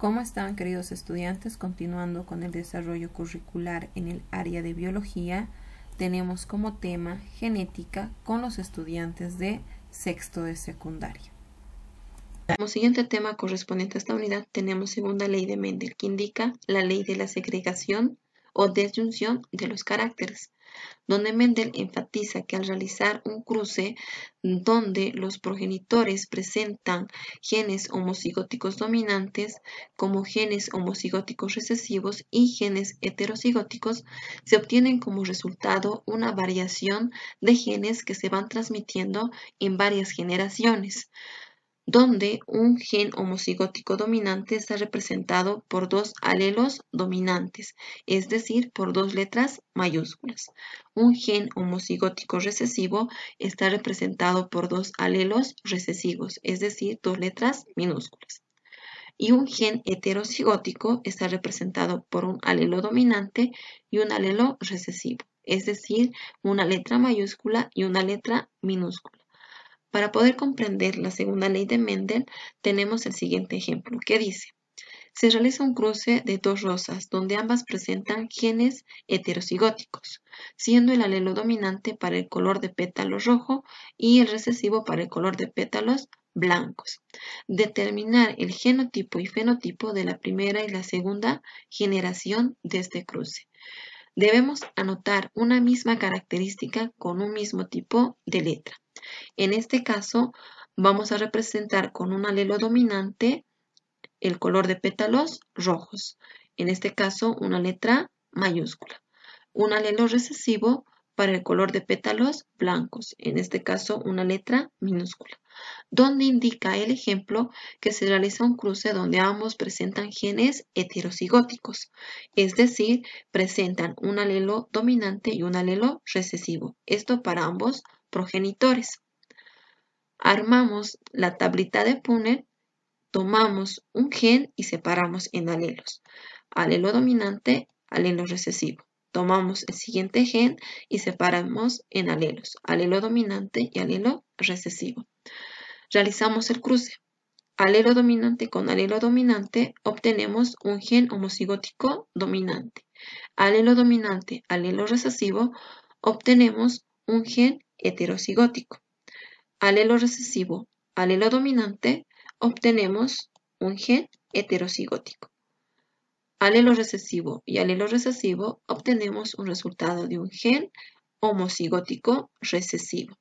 ¿Cómo están, queridos estudiantes? Continuando con el desarrollo curricular en el área de biología, tenemos como tema genética con los estudiantes de sexto de secundaria. Como siguiente tema correspondiente a esta unidad tenemos segunda ley de Mendel, que indica la ley de la segregación o desyunción de los caracteres, donde Mendel enfatiza que al realizar un cruce donde los progenitores presentan genes homocigóticos dominantes como genes homocigóticos recesivos y genes heterocigóticos, se obtienen como resultado una variación de genes que se van transmitiendo en varias generaciones donde un gen homocigótico dominante está representado por dos alelos dominantes, es decir, por dos letras mayúsculas. Un gen homocigótico recesivo está representado por dos alelos recesivos, es decir, dos letras minúsculas. Y un gen heterocigótico está representado por un alelo dominante y un alelo recesivo, es decir, una letra mayúscula y una letra minúscula. Para poder comprender la segunda ley de Mendel, tenemos el siguiente ejemplo, que dice, se realiza un cruce de dos rosas, donde ambas presentan genes heterocigóticos, siendo el alelo dominante para el color de pétalos rojo y el recesivo para el color de pétalos blancos. Determinar el genotipo y fenotipo de la primera y la segunda generación de este cruce debemos anotar una misma característica con un mismo tipo de letra. En este caso, vamos a representar con un alelo dominante el color de pétalos rojos. En este caso, una letra mayúscula. Un alelo recesivo para el color de pétalos blancos. En este caso, una letra minúscula donde indica el ejemplo que se realiza un cruce donde ambos presentan genes heterocigóticos, es decir, presentan un alelo dominante y un alelo recesivo, esto para ambos progenitores. Armamos la tablita de Punnett, tomamos un gen y separamos en alelos, alelo dominante, alelo recesivo. Tomamos el siguiente gen y separamos en alelos, alelo dominante y alelo recesivo. Realizamos el cruce. Alelo dominante con alelo dominante obtenemos un gen homocigótico dominante. Alelo dominante, alelo recesivo, obtenemos un gen heterocigótico. Alelo recesivo, alelo dominante, obtenemos un gen heterocigótico alelo recesivo y alelo recesivo, obtenemos un resultado de un gen homocigótico recesivo.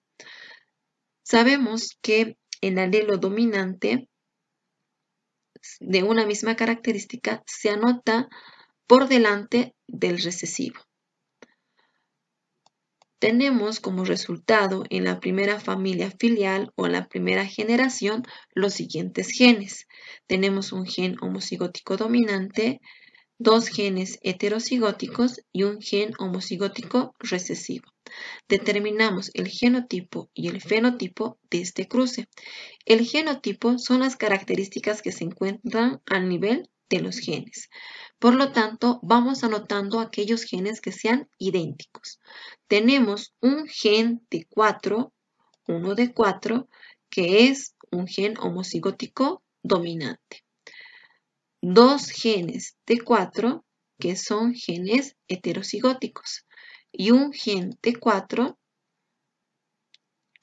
Sabemos que el alelo dominante de una misma característica se anota por delante del recesivo. Tenemos como resultado en la primera familia filial o en la primera generación los siguientes genes. Tenemos un gen homocigótico dominante, dos genes heterocigóticos y un gen homocigótico recesivo. Determinamos el genotipo y el fenotipo de este cruce. El genotipo son las características que se encuentran al nivel de los genes. Por lo tanto, vamos anotando aquellos genes que sean idénticos. Tenemos un gen de 4, uno de 4, que es un gen homocigótico dominante dos genes T4 que son genes heterocigóticos y un gen T4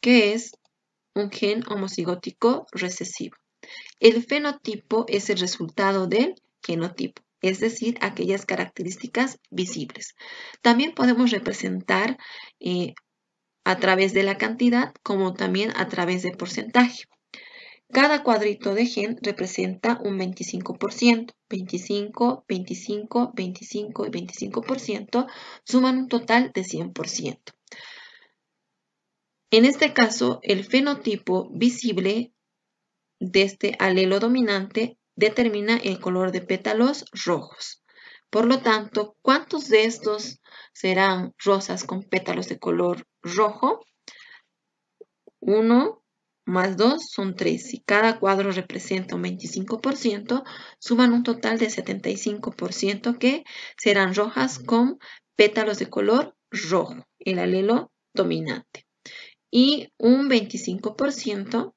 que es un gen homocigótico recesivo. El fenotipo es el resultado del genotipo, es decir, aquellas características visibles. También podemos representar eh, a través de la cantidad como también a través del porcentaje. Cada cuadrito de gen representa un 25%. 25, 25, 25 y 25% suman un total de 100%. En este caso, el fenotipo visible de este alelo dominante determina el color de pétalos rojos. Por lo tanto, ¿cuántos de estos serán rosas con pétalos de color rojo? Uno más 2 son 3. Si cada cuadro representa un 25%, suman un total de 75% que serán rojas con pétalos de color rojo, el alelo dominante. Y un 25%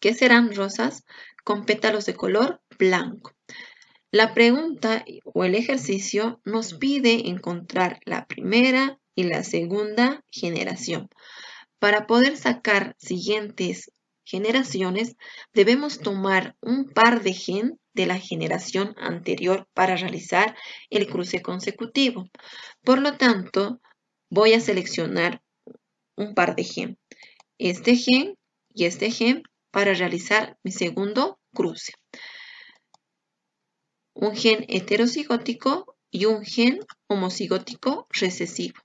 que serán rosas con pétalos de color blanco. La pregunta o el ejercicio nos pide encontrar la primera y la segunda generación. Para poder sacar siguientes generaciones, debemos tomar un par de gen de la generación anterior para realizar el cruce consecutivo. Por lo tanto, voy a seleccionar un par de gen, este gen y este gen, para realizar mi segundo cruce. Un gen heterocigótico y un gen homocigótico recesivo.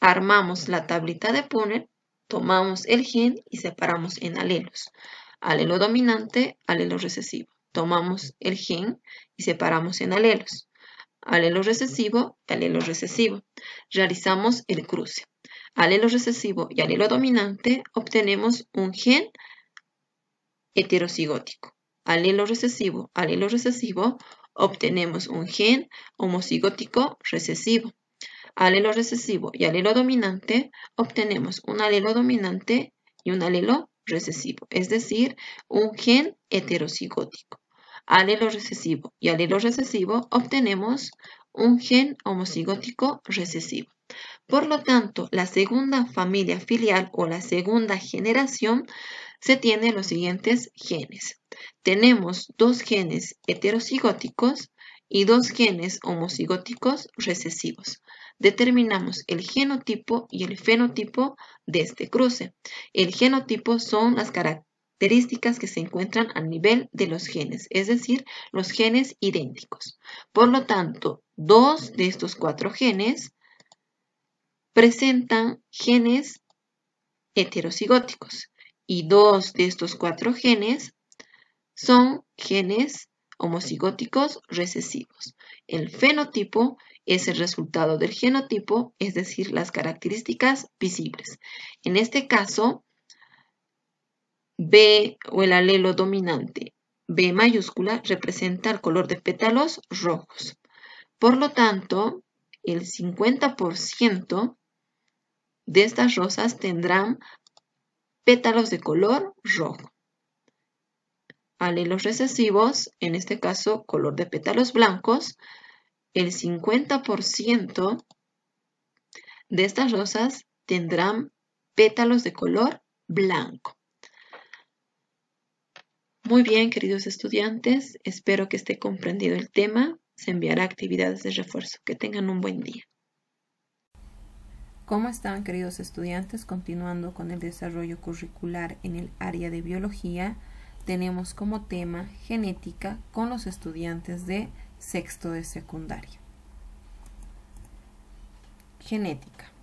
Armamos la tablita de Punnett Tomamos el gen y separamos en alelos. Alelo dominante, alelo recesivo. Tomamos el gen y separamos en alelos. Alelo recesivo, alelo recesivo. Realizamos el cruce. Alelo recesivo y alelo dominante obtenemos un gen heterocigótico. Alelo recesivo, alelo recesivo, obtenemos un gen homocigótico recesivo alelo recesivo y alelo dominante, obtenemos un alelo dominante y un alelo recesivo, es decir, un gen heterocigótico. Alelo recesivo y alelo recesivo obtenemos un gen homocigótico recesivo. Por lo tanto, la segunda familia filial o la segunda generación se tiene los siguientes genes. Tenemos dos genes heterocigóticos y dos genes homocigóticos recesivos determinamos el genotipo y el fenotipo de este cruce. El genotipo son las características que se encuentran al nivel de los genes, es decir, los genes idénticos. Por lo tanto, dos de estos cuatro genes presentan genes heterocigóticos y dos de estos cuatro genes son genes homocigóticos recesivos. El fenotipo es el resultado del genotipo, es decir, las características visibles. En este caso, B o el alelo dominante, B mayúscula, representa el color de pétalos rojos. Por lo tanto, el 50% de estas rosas tendrán pétalos de color rojo. Alelos recesivos, en este caso color de pétalos blancos, el 50% de estas rosas tendrán pétalos de color blanco. Muy bien, queridos estudiantes, espero que esté comprendido el tema. Se enviará actividades de refuerzo. Que tengan un buen día. ¿Cómo están, queridos estudiantes? Continuando con el desarrollo curricular en el área de biología, tenemos como tema genética con los estudiantes de sexto de secundaria. Genética.